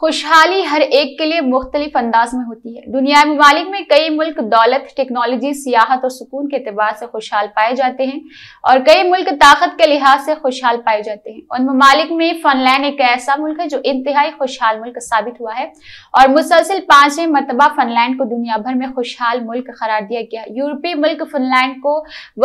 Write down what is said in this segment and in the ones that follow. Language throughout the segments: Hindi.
खुशहाली हर एक के लिए मुख्तलिफ अंदाज में होती है दुनिया ममालिक में कई मुल्क दौलत टेक्नोलॉजी सियाहत और सुकून के अतबार से खुशहाल पाए जाते हैं और कई मुल्क ताकत के लिहाज से खुशहाल पाए जाते हैं उन ममालिक में फनलैंड एक ऐसा मुल्क है जो इंतहाई खुशहाल मुल्क साबित हुआ है और मुसलसिल पांचवें मरतबा फनलैंड को दुनिया भर में खुशहाल मुल्क करार दिया गया यूरोपीय मुल्क फनलैंड को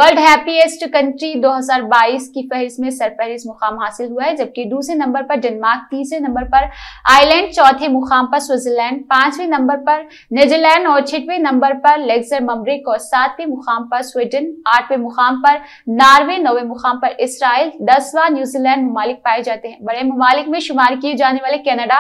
वर्ल्ड हैप्पीएस्ट कंट्री दो हजार बाईस की फहरिस्त में सरफहरिस्त मुकाम हासिल हुआ है जबकि दूसरे नंबर पर डेनमार्क तीसरे नंबर पर आयरलैंड स्वीडन चौथे मुकाम पर स्विट्जरलैंड पांचवें नंबर पर नीदरलैंड और छठवें नंबर पर ममरिक और सातवें मुकाम पर स्वीडन आठवें मुकाम पर नार्वे नौवें मुकाम पर इसराइल दसवां न्यूजीलैंड ममालिक पाए जाते हैं बड़े ममालिक में शुमार किए जाने वाले कैनेडा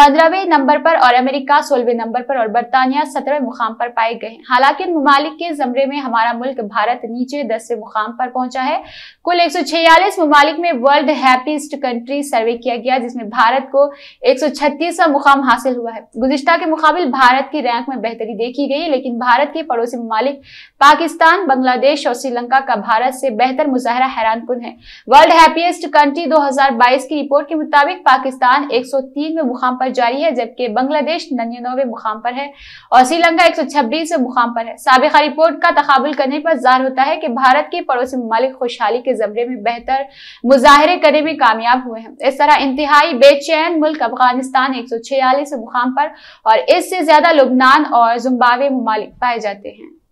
पंद्रहवें नंबर पर और अमेरिका सोलहवें नंबर पर और बरतानिया सत्रहवें मुकाम पर पाए गए हैं हालांकि इन ममालिक के जमरे में हमारा मुल्क भारत नीचे दसवें मुकाम पर पहुंचा है कुल एक सौ ममालिक में वर्ल्ड हैप्पीस्ट कंट्री सर्वे किया गया जिसमें भारत को एक छत्तीसवा मुकाम हासिल हुआ है गुजशत के मुकाबल भारत की रैंक में बेहतरी देखी गई लेकिन भारत के पड़ोसी ममालिक पाकिस्तान बांग्लादेश और श्रीलंका का भारत से बेहतर मुजाहरा हैरान कन है वर्ल्ड हैप्पीएस्ट कंट्री 2022 की रिपोर्ट के मुताबिक पाकिस्तान एक सौ मुकाम पर जारी है जबकि बांग्लादेश नन्यानवे मुकाम पर है और श्रीलंका एक सौ मुकाम पर है सबका रिपोर्ट का तकबल करने पर जहर होता है कि भारत के पड़ोसी ममालिक खुशहाली के जमरे में बेहतर मुजाहरे करने में कामयाब हुए हैं इस तरह इंतहाई बेचैन मुल्क अफगानिस्तान पाकिस्तान एक सौ छियालीस मुकाम पर और इससे ज्यादा लुबनान और जुम्बावे ममालिक पाए जाते हैं